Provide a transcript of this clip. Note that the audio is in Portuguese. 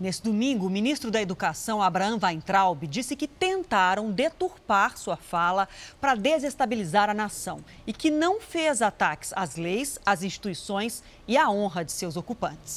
Nesse domingo, o ministro da Educação, Abraham Weintraub, disse que tentaram deturpar sua fala para desestabilizar a nação e que não fez ataques às leis, às instituições e à honra de seus ocupantes.